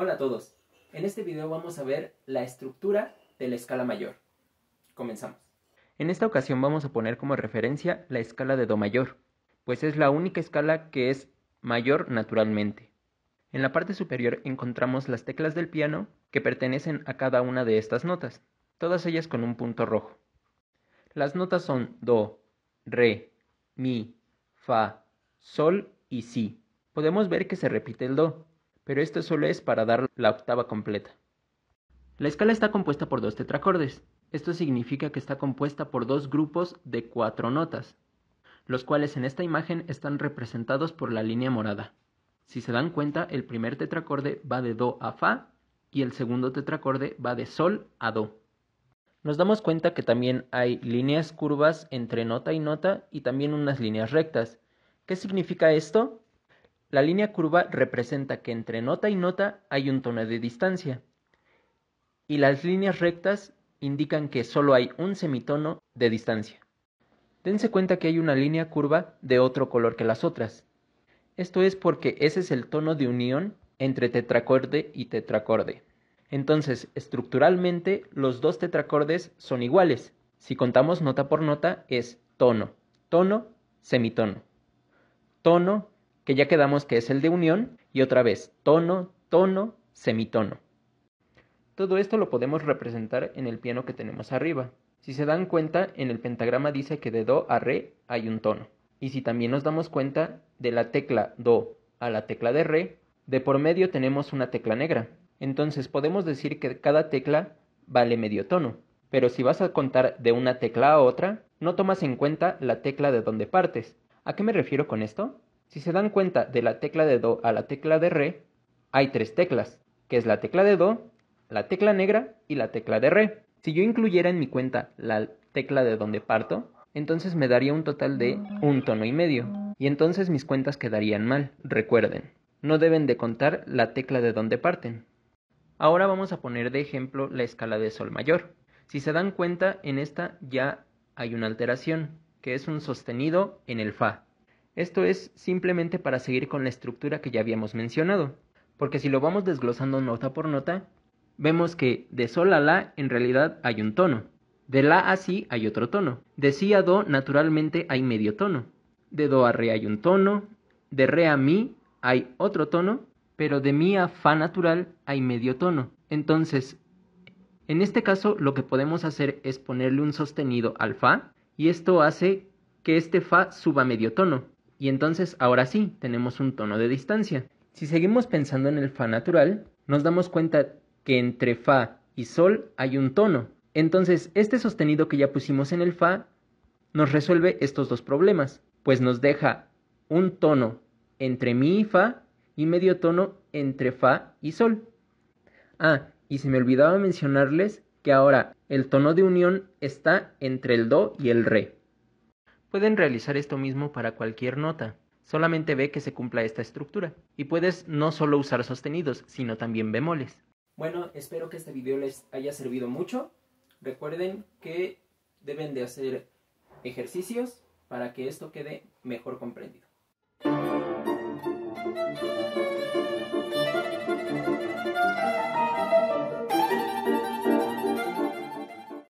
Hola a todos. En este video vamos a ver la estructura de la escala mayor. Comenzamos. En esta ocasión vamos a poner como referencia la escala de Do mayor, pues es la única escala que es mayor naturalmente. En la parte superior encontramos las teclas del piano que pertenecen a cada una de estas notas, todas ellas con un punto rojo. Las notas son Do, Re, Mi, Fa, Sol y Si. Podemos ver que se repite el Do, pero esto solo es para dar la octava completa. La escala está compuesta por dos tetracordes. Esto significa que está compuesta por dos grupos de cuatro notas, los cuales en esta imagen están representados por la línea morada. Si se dan cuenta, el primer tetracorde va de Do a Fa y el segundo tetracorde va de Sol a Do. Nos damos cuenta que también hay líneas curvas entre nota y nota y también unas líneas rectas. ¿Qué significa esto? La línea curva representa que entre nota y nota hay un tono de distancia. Y las líneas rectas indican que solo hay un semitono de distancia. Dense cuenta que hay una línea curva de otro color que las otras. Esto es porque ese es el tono de unión entre tetracorde y tetracorde. Entonces, estructuralmente, los dos tetracordes son iguales. Si contamos nota por nota, es tono, tono, semitono, tono, que ya quedamos que es el de unión, y otra vez tono, tono, semitono. Todo esto lo podemos representar en el piano que tenemos arriba. Si se dan cuenta, en el pentagrama dice que de Do a Re hay un tono. Y si también nos damos cuenta, de la tecla Do a la tecla de Re, de por medio tenemos una tecla negra. Entonces podemos decir que cada tecla vale medio tono. Pero si vas a contar de una tecla a otra, no tomas en cuenta la tecla de donde partes. ¿A qué me refiero con esto? Si se dan cuenta de la tecla de Do a la tecla de Re, hay tres teclas, que es la tecla de Do, la tecla negra y la tecla de Re. Si yo incluyera en mi cuenta la tecla de donde parto, entonces me daría un total de un tono y medio, y entonces mis cuentas quedarían mal, recuerden. No deben de contar la tecla de donde parten. Ahora vamos a poner de ejemplo la escala de sol mayor. Si se dan cuenta, en esta ya hay una alteración, que es un sostenido en el fa. Esto es simplemente para seguir con la estructura que ya habíamos mencionado, porque si lo vamos desglosando nota por nota, vemos que de sol a la en realidad hay un tono, de la a si hay otro tono, de si a do naturalmente hay medio tono, de do a re hay un tono, de re a mi hay otro tono, pero de mi a fa natural hay medio tono. Entonces, en este caso lo que podemos hacer es ponerle un sostenido al fa y esto hace que este fa suba medio tono. Y entonces ahora sí, tenemos un tono de distancia. Si seguimos pensando en el fa natural, nos damos cuenta que entre fa y sol hay un tono. Entonces, este sostenido que ya pusimos en el fa nos resuelve estos dos problemas, pues nos deja un tono entre mi y fa y medio tono entre fa y sol. Ah, y se me olvidaba mencionarles que ahora el tono de unión está entre el do y el re. Pueden realizar esto mismo para cualquier nota. Solamente ve que se cumpla esta estructura. Y puedes no solo usar sostenidos, sino también bemoles. Bueno, espero que este video les haya servido mucho. Recuerden que deben de hacer ejercicios para que esto quede mejor comprendido.